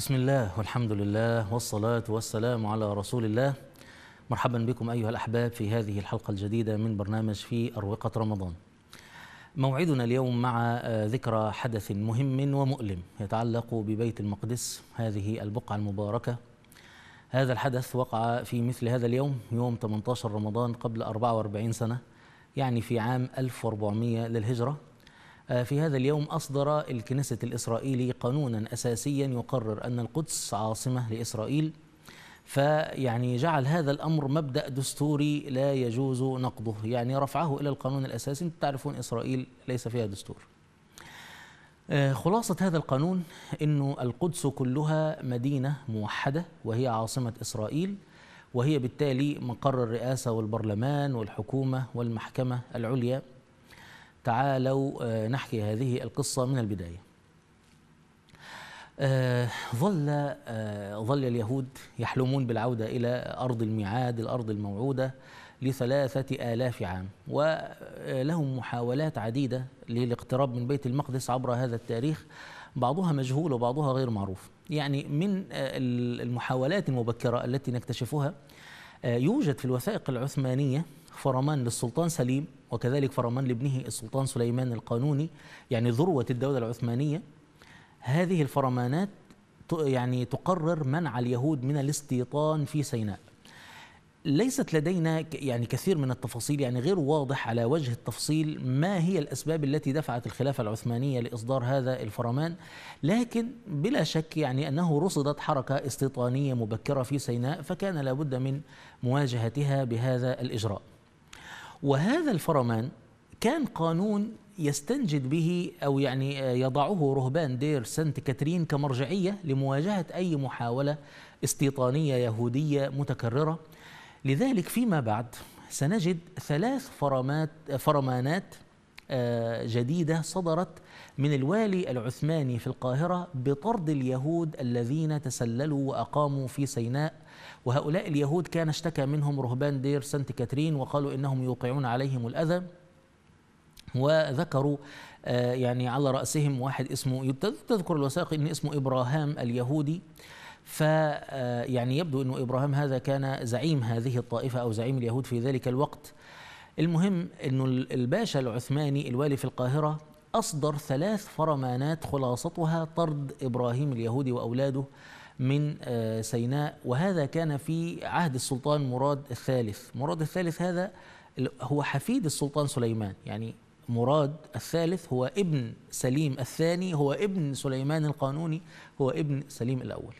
بسم الله والحمد لله والصلاة والسلام على رسول الله مرحبا بكم أيها الأحباب في هذه الحلقة الجديدة من برنامج في أروقة رمضان موعدنا اليوم مع ذكرى حدث مهم ومؤلم يتعلق ببيت المقدس هذه البقعة المباركة هذا الحدث وقع في مثل هذا اليوم يوم 18 رمضان قبل 44 سنة يعني في عام 1400 للهجرة آه، في هذا اليوم أصدر الكنيسة الإسرائيلي قانونا أساسيا يقرر أن القدس عاصمة لإسرائيل فيعني جعل هذا الأمر مبدأ دستوري لا يجوز نقضه يعني رفعه إلى القانون الأساسي تعرفون إسرائيل ليس فيها دستور آه، خلاصة هذا القانون أن القدس كلها مدينة موحدة وهي عاصمة إسرائيل وهي بالتالي مقر الرئاسة والبرلمان والحكومة والمحكمة العليا تعالوا آه، نحكي هذه القصة من البداية آه، ظل آه، ظل اليهود يحلمون بالعودة إلى أرض الميعاد الأرض الموعودة لثلاثة آلاف عام ولهم محاولات عديدة للاقتراب من بيت المقدس عبر هذا التاريخ بعضها مجهول وبعضها غير معروف يعني من المحاولات المبكرة التي نكتشفها يوجد في الوثائق العثمانية فرمان للسلطان سليم وكذلك فرمان لابنه السلطان سليمان القانوني يعني ذروة الدولة العثمانية هذه الفرمانات يعني تقرر منع اليهود من الاستيطان في سيناء ليست لدينا يعني كثير من التفاصيل يعني غير واضح على وجه التفصيل ما هي الأسباب التي دفعت الخلافة العثمانية لإصدار هذا الفرمان لكن بلا شك يعني أنه رصدت حركة استيطانية مبكرة في سيناء فكان لابد من مواجهتها بهذا الإجراء وهذا الفرمان كان قانون يستنجد به أو يعني آه، يضعه رهبان دير سانت كاترين كمرجعية لمواجهة أي محاولة استيطانية يهودية متكررة لذلك فيما بعد سنجد ثلاث فرمات فرمانات آه، جديدة صدرت من الوالي العثماني في القاهرة بطرد اليهود الذين تسللوا وأقاموا في سيناء وهؤلاء اليهود كان اشتكى منهم رهبان دير سانت كاترين وقالوا إنهم يوقعون عليهم الأذى وذكروا آه، يعني على رأسهم واحد اسمه تذكر الوثائق إن اسمه إبراهام اليهودي فيعني آه، يبدو أنه إبراهام هذا كان زعيم هذه الطائفة أو زعيم اليهود في ذلك الوقت المهم أنه الباشا العثماني الوالي في القاهرة أصدر ثلاث فرمانات خلاصتها طرد إبراهيم اليهودي وأولاده من آه، سيناء وهذا كان في عهد السلطان مراد الثالث مراد الثالث هذا هو حفيد السلطان سليمان يعني مراد الثالث هو ابن سليم الثاني هو ابن سليمان القانوني هو ابن سليم الأول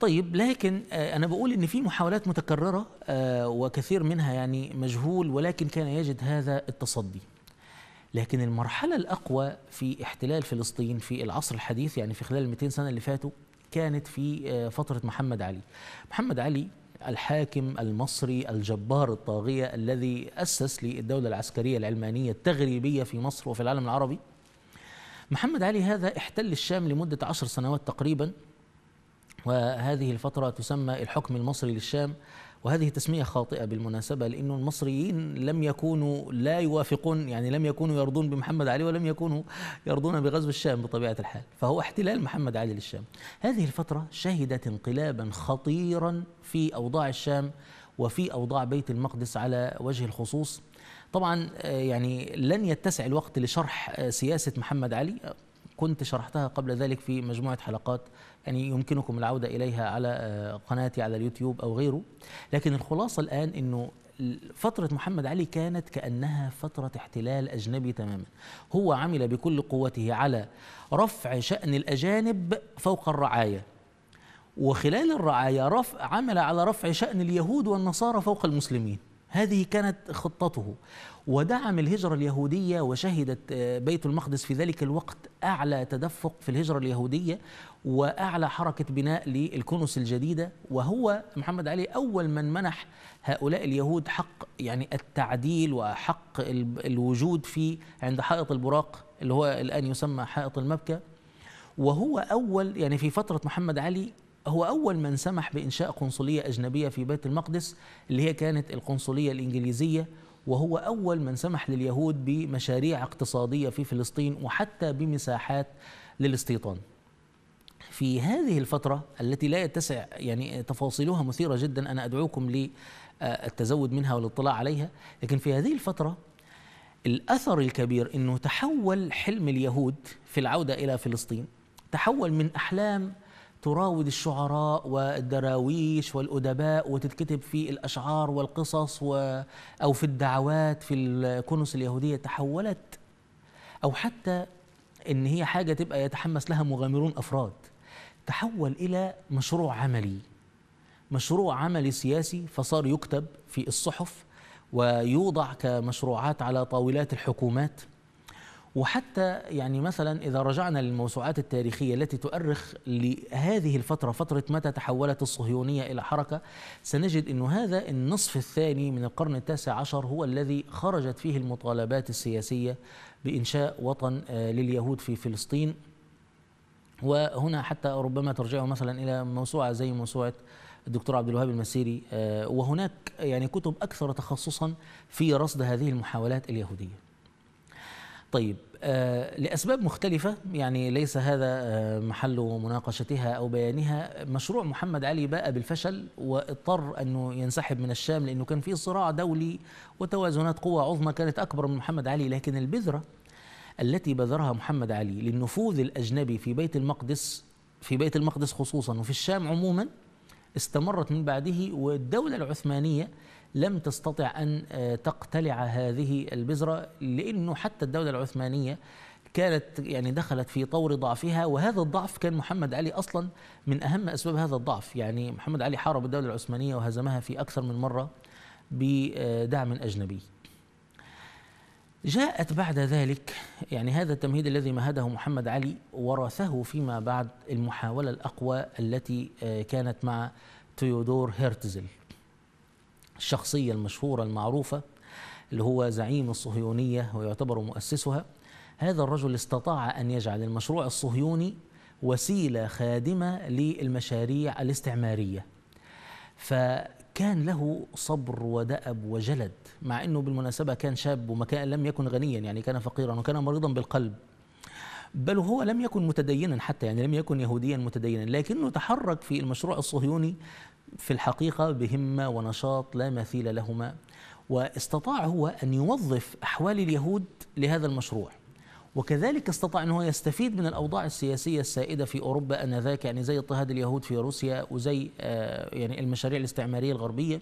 طيب لكن آه، أنا بقول إن في محاولات متكررة آه، وكثير منها يعني مجهول ولكن كان يجد هذا التصدي لكن المرحلة الأقوى في احتلال فلسطين في العصر الحديث يعني في خلال 200 سنة اللي فاتوا كانت في آه، فترة محمد علي محمد علي الحاكم المصري الجبار الطاغية الذي أسس للدولة العسكرية العلمانية التغريبية في مصر وفي العالم العربي محمد علي هذا احتل الشام لمدة عشر سنوات تقريبا وهذه الفترة تسمى الحكم المصري للشام وهذه تسمية خاطئة بالمناسبة لأن المصريين لم يكونوا لا يوافقون يعني لم يكونوا يرضون بمحمد علي ولم يكونوا يرضون بغزو الشام بطبيعة الحال فهو احتلال محمد علي للشام هذه الفترة شهدت انقلابا خطيرا في أوضاع الشام وفي أوضاع بيت المقدس على وجه الخصوص طبعا آه، يعني لن يتسع الوقت لشرح آه، سياسة محمد علي كنت شرحتها قبل ذلك في مجموعة حلقات يعني يمكنكم العودة إليها على آه، قناتي على اليوتيوب أو غيره لكن الخلاصة الآن أنه فترة محمد علي كانت كأنها فترة احتلال أجنبي تماما هو عمل بكل قوته على رفع شأن الأجانب فوق الرعاية وخلال الرعاية رفع عمل على رفع شأن اليهود والنصارى فوق المسلمين هذه كانت خطته ودعم الهجرة اليهودية وشهدت آه، بيت المقدس في ذلك الوقت أعلى تدفق في الهجرة اليهودية وأعلى حركة بناء للكنس الجديدة وهو محمد علي أول من منح هؤلاء اليهود حق يعني التعديل وحق الوجود في عند حائط البراق اللي هو الآن يسمى حائط المبكى وهو أول يعني في فترة محمد علي هو أول من سمح بإنشاء قنصلية أجنبية في بيت المقدس اللي هي كانت القنصلية الإنجليزية وهو أول من سمح لليهود بمشاريع اقتصادية في فلسطين وحتى بمساحات للاستيطان في هذه الفترة التي لا يتسع يعني تفاصيلها مثيرة جدا أنا أدعوكم للتزود منها والاطلاع عليها لكن في هذه الفترة الأثر الكبير أنه تحول حلم اليهود في العودة إلى فلسطين تحول من أحلام تراود الشعراء والدراويش والأدباء وتتكتب في الأشعار والقصص و أو في الدعوات في الكنس اليهودية تحولت أو حتى إن هي حاجة تبقى يتحمس لها مغامرون أفراد تحول إلى مشروع عملي مشروع عملي سياسي فصار يكتب في الصحف ويوضع كمشروعات على طاولات الحكومات وحتى يعني مثلا إذا رجعنا للموسوعات التاريخية التي تؤرخ لهذه الفترة فترة متى تحولت الصهيونية إلى حركة سنجد أن هذا النصف الثاني من القرن التاسع عشر هو الذي خرجت فيه المطالبات السياسية بإنشاء وطن آه، لليهود في فلسطين وهنا حتى ربما ترجعوا مثلا إلى موسوعة زي موسوعة الدكتور عبد الوهاب المسيري آه، وهناك يعني كتب أكثر تخصصا في رصد هذه المحاولات اليهودية طيب آه، لأسباب مختلفة يعني ليس هذا آه، محل مناقشتها أو بيانها مشروع محمد علي باء بالفشل واضطر أنه ينسحب من الشام لأنه كان في صراع دولي وتوازنات قوى عظمى كانت أكبر من محمد علي لكن البذرة التي بذرها محمد علي للنفوذ الأجنبي في بيت المقدس في بيت المقدس خصوصا وفي الشام عموما استمرت من بعده والدولة العثمانية لم تستطع أن آه، تقتلع هذه البذرة لأنه حتى الدولة العثمانية كانت يعني دخلت في طور ضعفها وهذا الضعف كان محمد علي اصلا من اهم اسباب هذا الضعف يعني محمد علي حارب الدوله العثمانيه وهزمها في اكثر من مره بدعم آه، اجنبي جاءت بعد ذلك يعني هذا التمهيد الذي مهده محمد علي ورثه فيما بعد المحاوله الاقوى التي آه، كانت مع تيودور هيرتزل الشخصية المشهورة المعروفة اللي هو زعيم الصهيونية ويعتبر مؤسسها هذا الرجل استطاع أن يجعل المشروع الصهيوني وسيلة خادمة للمشاريع الاستعمارية فكان له صبر ودأب وجلد مع أنه بالمناسبة كان شاب كان لم يكن غنيا يعني كان فقيرا وكان مريضا بالقلب بل هو لم يكن متدينا حتى يعني لم يكن يهوديا متدينا لكنه تحرك في المشروع الصهيوني في الحقيقة بهمة ونشاط لا مثيل لهما واستطاع هو أن يوظف أحوال اليهود لهذا المشروع وكذلك استطاع أنه يستفيد من الأوضاع السياسية السائدة في أوروبا أنذاك يعني زي اضطهاد اليهود في روسيا وزي آه، يعني المشاريع الاستعمارية الغربية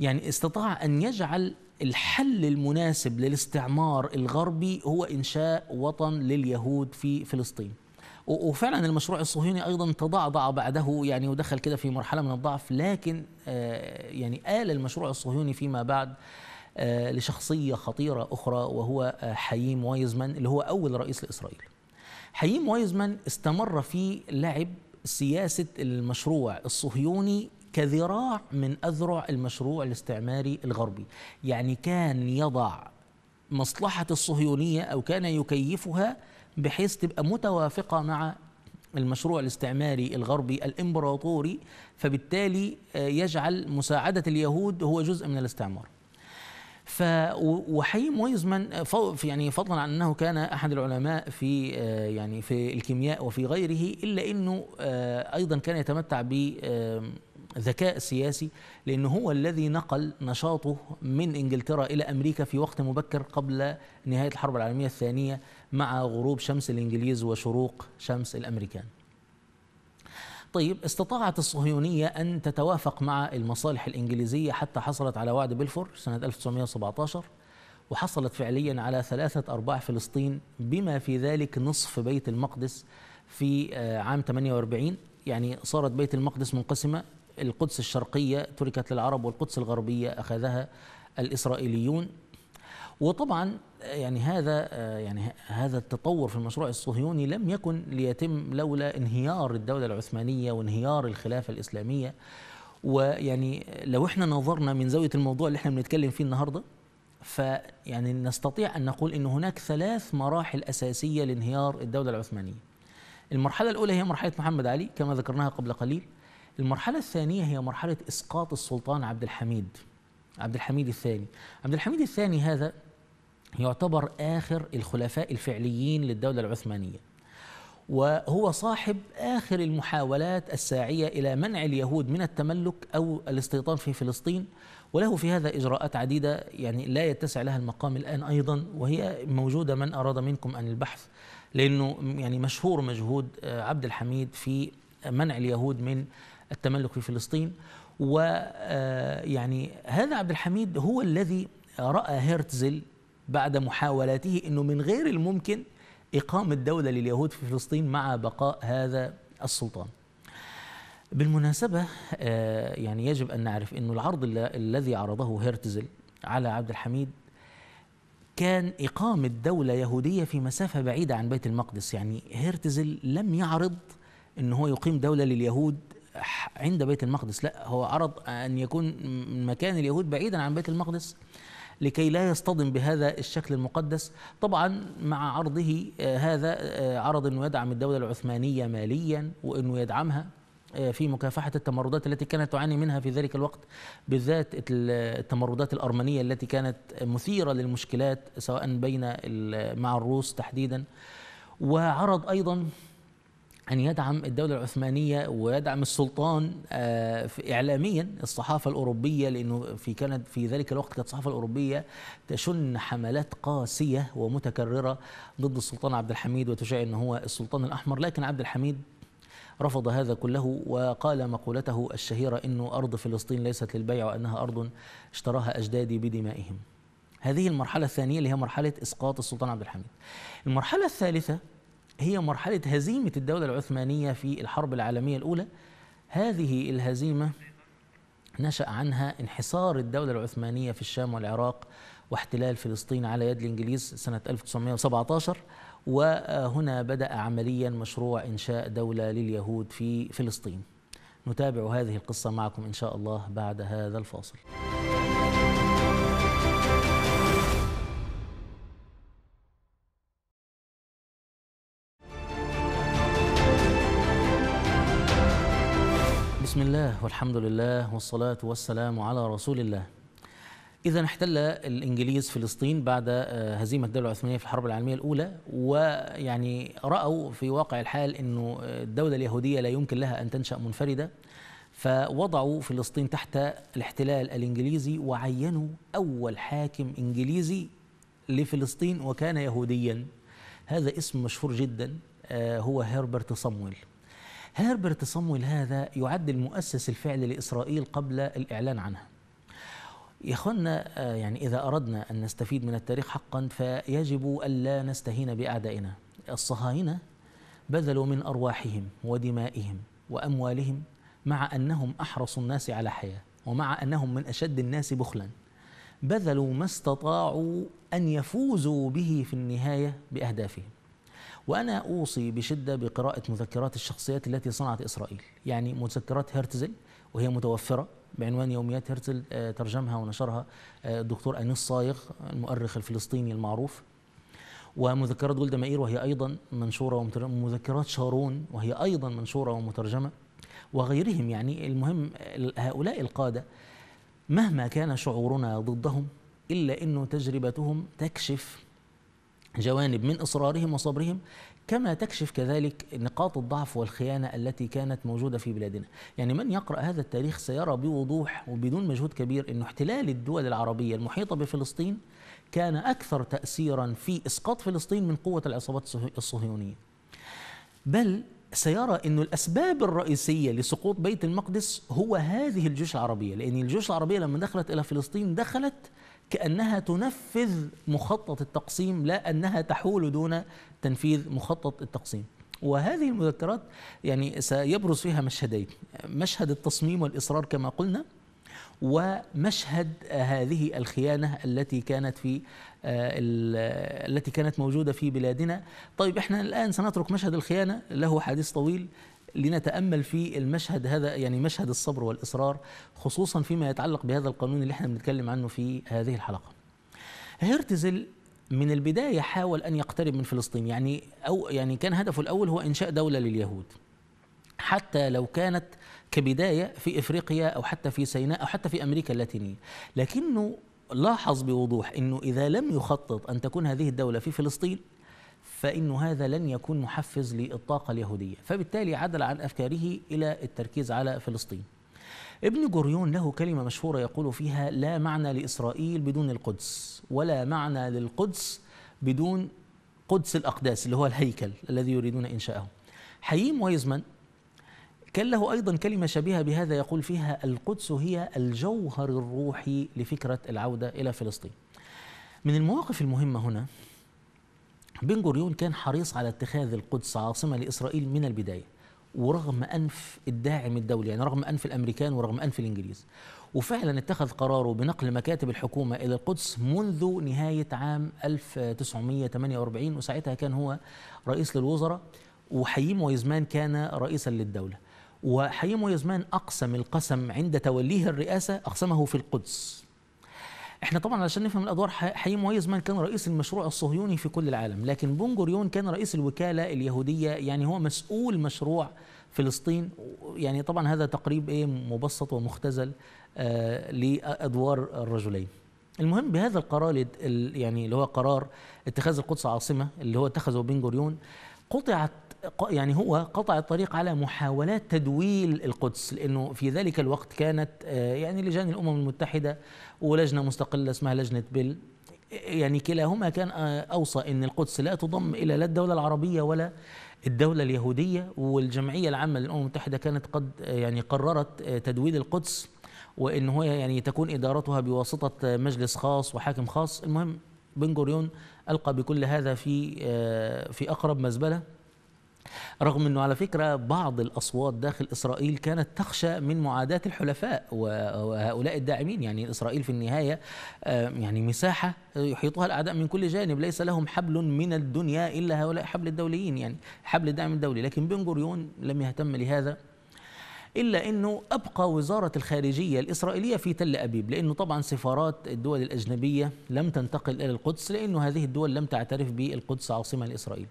يعني استطاع أن يجعل الحل المناسب للاستعمار الغربي هو إنشاء وطن لليهود في فلسطين وفعلا المشروع الصهيوني ايضا تضعضع بعده يعني ودخل كده في مرحله من الضعف لكن آه، يعني آل المشروع الصهيوني فيما بعد آه، لشخصيه خطيره اخرى وهو آه، حييم وايزمان اللي هو اول رئيس لاسرائيل. حييم وايزمان استمر في لعب سياسه المشروع الصهيوني كذراع من اذرع المشروع الاستعماري الغربي، يعني كان يضع مصلحه الصهيونيه او كان يكيفها بحيث تبقى متوافقة مع المشروع الاستعماري الغربي الامبراطوري فبالتالي آه، يجعل مساعدة اليهود هو جزء من الاستعمار ف وحي ميزمن آه، يعني فضلا عن انه كان احد العلماء في آه، يعني في الكيمياء وفي غيره الا انه ايضا كان يتمتع ب ذكاء سياسي لأنه هو الذي نقل نشاطه من إنجلترا إلى أمريكا في وقت مبكر قبل نهاية الحرب العالمية الثانية مع غروب شمس الانجليز وشروق شمس الامريكان. طيب استطاعت الصهيونيه ان تتوافق مع المصالح الانجليزيه حتى حصلت على وعد بلفور سنه 1917 وحصلت فعليا على ثلاثه ارباع فلسطين بما في ذلك نصف بيت المقدس في آه، عام 48 يعني صارت بيت المقدس منقسمه القدس الشرقيه تركت للعرب والقدس الغربيه اخذها الاسرائيليون وطبعا يعني هذا يعني هذا التطور في المشروع الصهيوني لم يكن ليتم لولا انهيار الدوله العثمانيه وانهيار الخلافه الاسلاميه ويعني لو احنا نظرنا من زاويه الموضوع اللي احنا بنتكلم فيه النهارده فيعني نستطيع ان نقول ان هناك ثلاث مراحل اساسيه لانهيار الدوله العثمانيه. المرحله الاولى هي مرحله محمد علي كما ذكرناها قبل قليل. المرحله الثانيه هي مرحله اسقاط السلطان عبد الحميد عبد الحميد الثاني. عبد الحميد الثاني هذا يعتبر آخر الخلفاء الفعليين للدولة العثمانية وهو صاحب آخر المحاولات الساعية إلى منع اليهود من التملك أو الاستيطان في فلسطين وله في هذا إجراءات عديدة يعني لا يتسع لها المقام الآن أيضا وهي موجودة من أراد منكم أن البحث لأنه يعني مشهور مجهود آه، عبد الحميد في منع اليهود من التملك في فلسطين ويعني آه، هذا عبد الحميد هو الذي رأى هرتزل بعد محاولاته أنه من غير الممكن إقامة دولة لليهود في فلسطين مع بقاء هذا السلطان بالمناسبة آه، يعني يجب أن نعرف أنه العرض الذي عرضه هرتزل على عبد الحميد كان إقامة دولة يهودية في مسافة بعيدة عن بيت المقدس يعني هرتزل لم يعرض أنه هو يقيم دولة لليهود عند بيت المقدس لا هو عرض أن يكون مكان اليهود بعيدا عن بيت المقدس لكي لا يصطدم بهذا الشكل المقدس طبعا مع عرضه آه، هذا آه، عرض أنه يدعم الدولة العثمانية ماليا وأنه يدعمها آه، في مكافحة التمردات التي كانت تعاني منها في ذلك الوقت بالذات التمردات الأرمنية التي كانت مثيرة للمشكلات سواء بين مع الروس تحديدا وعرض أيضا أن يدعم الدولة العثمانية ويدعم السلطان آه، إعلاميا الصحافة الأوروبية لأنه في كانت في ذلك الوقت كانت الصحافة الأوروبية تشن حملات قاسية ومتكررة ضد السلطان عبد الحميد وتشاء أنه هو السلطان الأحمر لكن عبد الحميد رفض هذا كله وقال مقولته الشهيرة أنه أرض فلسطين ليست للبيع وأنها أرض اشتراها أجدادي بدمائهم هذه المرحلة الثانية اللي هي مرحلة إسقاط السلطان عبد الحميد المرحلة الثالثة هي مرحلة هزيمة الدولة العثمانية في الحرب العالمية الأولى هذه الهزيمة نشأ عنها انحصار الدولة العثمانية في الشام والعراق واحتلال فلسطين على يد الإنجليز سنة 1917 وهنا بدأ عمليا مشروع إنشاء دولة لليهود في فلسطين نتابع هذه القصة معكم إن شاء الله بعد هذا الفاصل الله والحمد لله والصلاة والسلام على رسول الله إذا احتل الإنجليز فلسطين بعد آه، هزيمة الدولة العثمانية في الحرب العالمية الأولى ويعني رأوا في واقع الحال أنه آه، الدولة اليهودية لا يمكن لها أن تنشأ منفردة فوضعوا فلسطين تحت الاحتلال الإنجليزي وعينوا أول حاكم إنجليزي لفلسطين وكان يهوديا هذا اسم مشهور جدا آه، هو هربرت صمويل هربرت صمويل هذا يعد المؤسس الفعلي لإسرائيل قبل الإعلان عنها يا اخوانا آه، يعني اذا اردنا ان نستفيد من التاريخ حقا فيجب الا نستهين باعدائنا الصهاينه بذلوا من ارواحهم ودمائهم واموالهم مع انهم احرص الناس على حياه ومع انهم من اشد الناس بخلا بذلوا ما استطاعوا ان يفوزوا به في النهايه باهدافهم وأنا أوصي بشدة بقراءة مذكرات الشخصيات التي صنعت إسرائيل يعني مذكرات هرتزل وهي متوفرة بعنوان يوميات هرتزل آه، ترجمها ونشرها آه، الدكتور أنيس صايغ المؤرخ الفلسطيني المعروف ومذكرات جولدا مائير وهي أيضا منشورة ومترجمة ومذكرات شارون وهي أيضا منشورة ومترجمة وغيرهم يعني المهم هؤلاء القادة مهما كان شعورنا ضدهم إلا أن تجربتهم تكشف جوانب من إصرارهم وصبرهم كما تكشف كذلك نقاط الضعف والخيانة التي كانت موجودة في بلادنا يعني من يقرأ هذا التاريخ سيرى بوضوح وبدون مجهود كبير أن احتلال الدول العربية المحيطة بفلسطين كان أكثر تأثيرا في إسقاط فلسطين من قوة العصابات الصهيونية بل سيرى أن الأسباب الرئيسية لسقوط بيت المقدس هو هذه الجيوش العربية لأن الجيوش العربية لما دخلت إلى فلسطين دخلت كأنها تنفذ مخطط التقسيم لا أنها تحول دون تنفيذ مخطط التقسيم وهذه المذكرات يعني سيبرز فيها مشهدين مشهد التصميم والإصرار كما قلنا ومشهد هذه الخيانة التي كانت في آه، التي كانت موجودة في بلادنا طيب احنا الآن سنترك مشهد الخيانة له حديث طويل لنتامل في المشهد هذا يعني مشهد الصبر والاصرار خصوصا فيما يتعلق بهذا القانون اللي احنا بنتكلم عنه في هذه الحلقه. هرتزل من البدايه حاول ان يقترب من فلسطين يعني او يعني كان هدفه الاول هو انشاء دوله لليهود. حتى لو كانت كبدايه في افريقيا او حتى في سيناء او حتى في امريكا اللاتينيه، لكنه لاحظ بوضوح انه اذا لم يخطط ان تكون هذه الدوله في فلسطين فإن هذا لن يكون محفز للطاقة اليهودية فبالتالي عدل عن أفكاره إلى التركيز على فلسطين ابن جوريون له كلمة مشهورة يقول فيها لا معنى لإسرائيل بدون القدس ولا معنى للقدس بدون قدس الأقداس اللي هو الهيكل الذي يريدون إنشاءه حييم ويزمن كان له أيضا كلمة شبيهة بهذا يقول فيها القدس هي الجوهر الروحي لفكرة العودة إلى فلسطين من المواقف المهمة هنا بن جوريون كان حريص على اتخاذ القدس عاصمة لإسرائيل من البداية ورغم أنف الداعم الدولي يعني رغم أنف الأمريكان ورغم أنف الإنجليز وفعلا اتخذ قراره بنقل مكاتب الحكومة إلى القدس منذ نهاية عام 1948 وساعتها كان هو رئيس للوزراء وحييم ويزمان كان رئيسا للدولة وحييم ويزمان أقسم القسم عند توليه الرئاسة أقسمه في القدس احنا طبعا علشان نفهم الادوار حقيقي مميز من كان رئيس المشروع الصهيوني في كل العالم لكن بونجوريون جوريون كان رئيس الوكاله اليهوديه يعني هو مسؤول مشروع فلسطين يعني طبعا هذا تقريب ايه مبسط ومختزل آه لادوار الرجلين المهم بهذا القرار يعني اللي هو قرار اتخاذ القدس عاصمه اللي هو اتخذه بن جوريون قطعت يعني هو قطع الطريق على محاولات تدويل القدس لانه في ذلك الوقت كانت آه، يعني لجان الامم المتحده ولجنه مستقله اسمها لجنه بيل يعني كلاهما كان آه، اوصى ان القدس لا تضم الى لا الدوله العربيه ولا الدوله اليهوديه والجمعيه العامه للامم المتحده كانت قد آه، يعني قررت تدويل القدس وان هو يعني تكون ادارتها بواسطه مجلس خاص وحاكم خاص المهم بن غوريون القى بكل هذا في في اقرب مزبله رغم أنه على فكرة بعض الأصوات داخل إسرائيل كانت تخشى من معاداة الحلفاء وهؤلاء الداعمين يعني إسرائيل في النهاية آه، يعني مساحة يحيطها الأعداء من كل جانب ليس لهم حبل من الدنيا إلا هؤلاء حبل الدوليين يعني حبل الدعم الدولي لكن بن جوريون لم يهتم لهذا إلا أنه أبقى وزارة الخارجية الإسرائيلية في تل أبيب لأنه طبعا سفارات الدول الأجنبية لم تنتقل إلى القدس لأنه هذه الدول لم تعترف بالقدس عاصمة لإسرائيل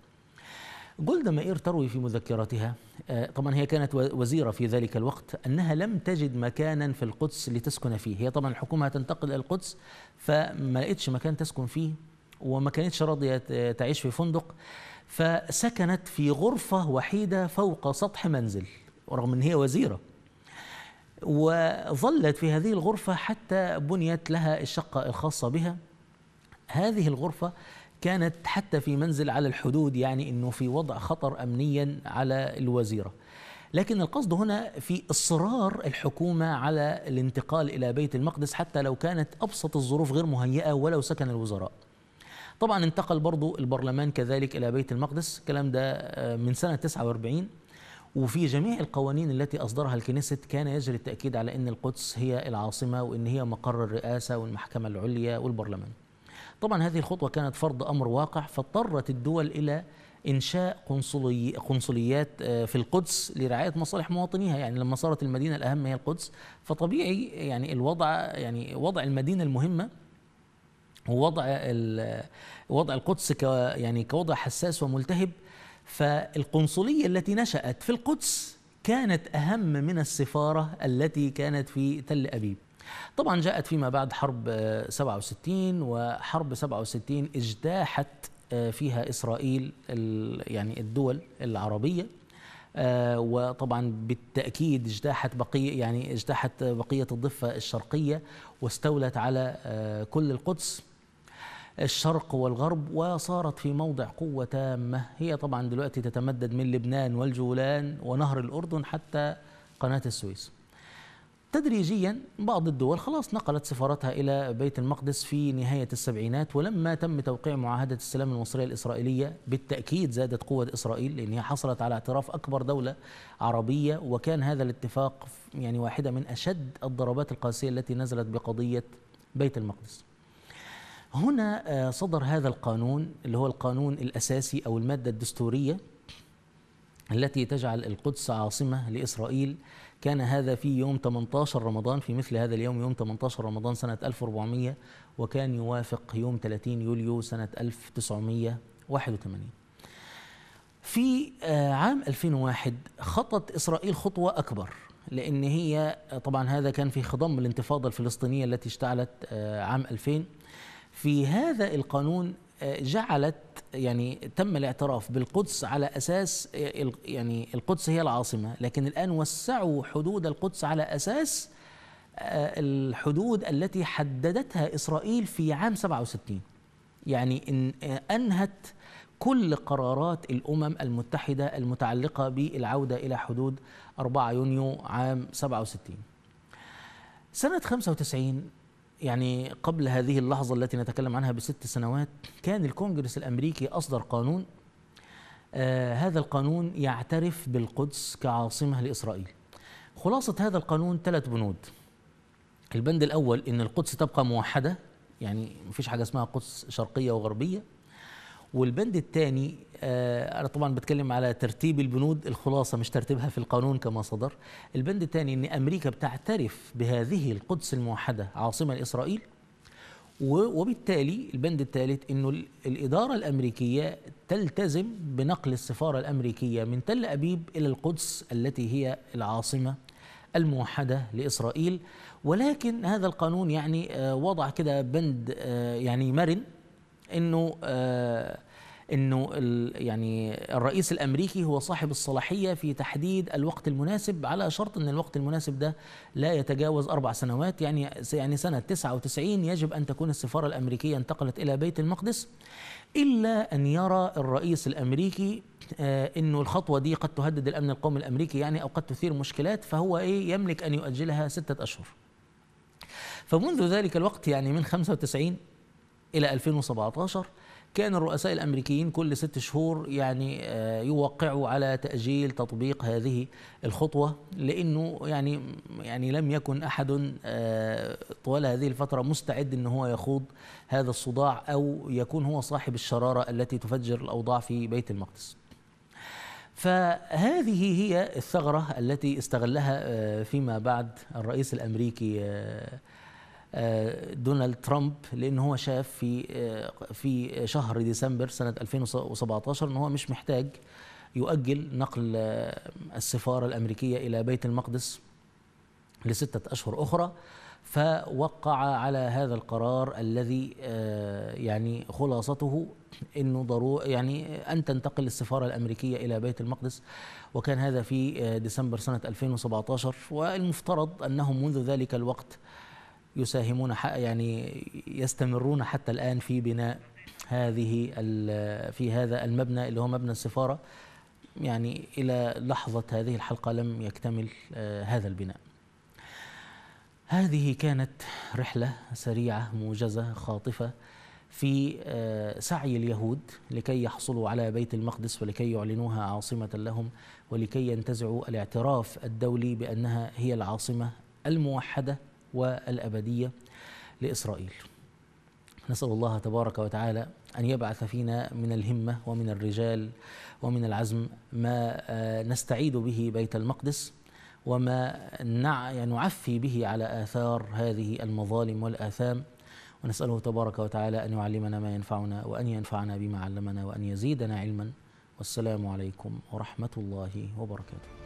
جولدا مائير تروي في مذكراتها آه، طبعا هي كانت وزيرة في ذلك الوقت أنها لم تجد مكانا في القدس لتسكن فيه هي طبعا الحكومة هتنتقل إلى القدس فما لقيتش مكان تسكن فيه وما كانتش راضية تعيش في فندق فسكنت في غرفة وحيدة فوق سطح منزل رغم أن هي وزيرة وظلت في هذه الغرفة حتى بنيت لها الشقة الخاصة بها هذه الغرفة كانت حتى في منزل على الحدود يعني أنه في وضع خطر أمنيا على الوزيرة لكن القصد هنا في اصرار الحكومه على الانتقال الى بيت المقدس حتى لو كانت ابسط الظروف غير مهيئه ولو سكن الوزراء. طبعا انتقل برضو البرلمان كذلك الى بيت المقدس، الكلام ده آه، من سنه 49 وفي جميع القوانين التي اصدرها الكنيست كان يجري التاكيد على ان القدس هي العاصمه وان هي مقر الرئاسه والمحكمه العليا والبرلمان. طبعا هذه الخطوة كانت فرض أمر واقع فاضطرت الدول إلى إنشاء قنصلي قنصليات آه، في القدس لرعاية مصالح مواطنيها يعني لما صارت المدينة الأهم هي القدس فطبيعي يعني الوضع يعني وضع المدينة المهمة ووضع وضع القدس ك يعني كوضع حساس وملتهب فالقنصلية التي نشأت في القدس كانت أهم من السفارة التي كانت في تل أبيب طبعا جاءت فيما بعد حرب 67 آه، وحرب 67 اجتاحت آه، فيها إسرائيل يعني الدول العربية آه، وطبعا بالتأكيد اجتاحت بقية يعني اجتاحت بقية الضفة الشرقية واستولت على كل القدس الشرق والغرب وصارت في موضع قوة تامة هي طبعا دلوقتي تتمدد من لبنان والجولان ونهر الأردن حتى قناة السويس تدريجيا بعض الدول خلاص نقلت سفارتها إلى بيت المقدس في نهاية السبعينات ولما تم توقيع معاهدة السلام المصرية الإسرائيلية بالتأكيد زادت قوة إسرائيل لأن هي حصلت على اعتراف أكبر دولة عربية وكان هذا الاتفاق يعني واحدة من أشد الضربات القاسية التي نزلت بقضية بيت المقدس هنا آه، صدر هذا القانون اللي هو القانون الأساسي أو المادة الدستورية التي تجعل القدس عاصمة لإسرائيل كان هذا في يوم 18 رمضان في مثل هذا اليوم يوم 18 رمضان سنة 1400 وكان يوافق يوم 30 يوليو سنة 1981 في آه، عام 2001 خطت إسرائيل خطوة أكبر لأن هي طبعا هذا كان في خضم الانتفاضة الفلسطينية التي اشتعلت آه، عام 2000 في هذا القانون آه، جعلت يعني تم الاعتراف بالقدس على اساس يعني القدس هي العاصمه لكن الان وسعوا حدود القدس على اساس آه، الحدود التي حددتها اسرائيل في عام 67 يعني ان آه، انهت كل قرارات الامم المتحده المتعلقه بالعوده الى حدود 4 يونيو عام 67 سنه 95 يعني قبل هذه اللحظة التي نتكلم عنها بست سنوات كان الكونجرس الأمريكي أصدر قانون آه هذا القانون يعترف بالقدس كعاصمة لإسرائيل خلاصة هذا القانون ثلاث بنود البند الأول أن القدس تبقى موحدة يعني مفيش حاجة اسمها قدس شرقية وغربية والبند الثاني آه، انا طبعا بتكلم على ترتيب البنود الخلاصه مش ترتيبها في القانون كما صدر البند الثاني ان امريكا بتعترف بهذه القدس الموحده عاصمه لاسرائيل وبالتالي البند الثالث انه الاداره الامريكيه تلتزم بنقل السفاره الامريكيه من تل ابيب الى القدس التي هي العاصمه الموحده لاسرائيل ولكن هذا القانون يعني آه، وضع كده بند آه، يعني مرن انه آه، انه يعني الرئيس الامريكي هو صاحب الصلاحيه في تحديد الوقت المناسب على شرط ان الوقت المناسب ده لا يتجاوز اربع سنوات يعني يعني سنه 99 يجب ان تكون السفاره الامريكيه انتقلت الى بيت المقدس الا ان يرى الرئيس الامريكي آه، انه الخطوه دي قد تهدد الامن القومي الامريكي يعني او قد تثير مشكلات فهو ايه يملك ان يؤجلها سته اشهر. فمنذ ذلك الوقت يعني من 95 إلى 2017 كان الرؤساء الامريكيين كل ست شهور يعني آه، يوقعوا على تاجيل تطبيق هذه الخطوه لانه يعني يعني لم يكن احد آه، طوال هذه الفتره مستعد ان هو يخوض هذا الصداع او يكون هو صاحب الشراره التي تفجر الاوضاع في بيت المقدس. فهذه هي الثغره التي استغلها آه، فيما بعد الرئيس الامريكي آه، دونالد ترامب لان هو شاف في آه، في شهر ديسمبر سنه 2017 ان هو مش محتاج يؤجل نقل آه، السفاره الامريكيه الى بيت المقدس لسته اشهر اخرى فوقع على هذا القرار الذي يعني خلاصته انه ضروري يعني ان تنتقل السفاره الامريكيه الى بيت المقدس وكان هذا في ديسمبر سنه 2017 والمفترض انهم منذ ذلك الوقت يساهمون يعني يستمرون حتى الآن في بناء هذه في هذا المبنى اللي هو مبنى السفارة يعني إلى لحظة هذه الحلقة لم يكتمل آه، هذا البناء هذه كانت رحلة سريعة موجزة خاطفة في آه، سعي اليهود لكي يحصلوا على بيت المقدس ولكي يعلنوها عاصمة لهم ولكي ينتزعوا الاعتراف الدولي بأنها هي العاصمة الموحدة والأبدية لإسرائيل نسأل الله تبارك وتعالى أن يبعث فينا من الهمة ومن الرجال ومن العزم ما آه، نستعيد به بيت المقدس وما نعفي به على آثار هذه المظالم والآثام ونسأله تبارك وتعالى أن يعلمنا ما ينفعنا وأن ينفعنا بما علمنا وأن يزيدنا علما والسلام عليكم ورحمة الله وبركاته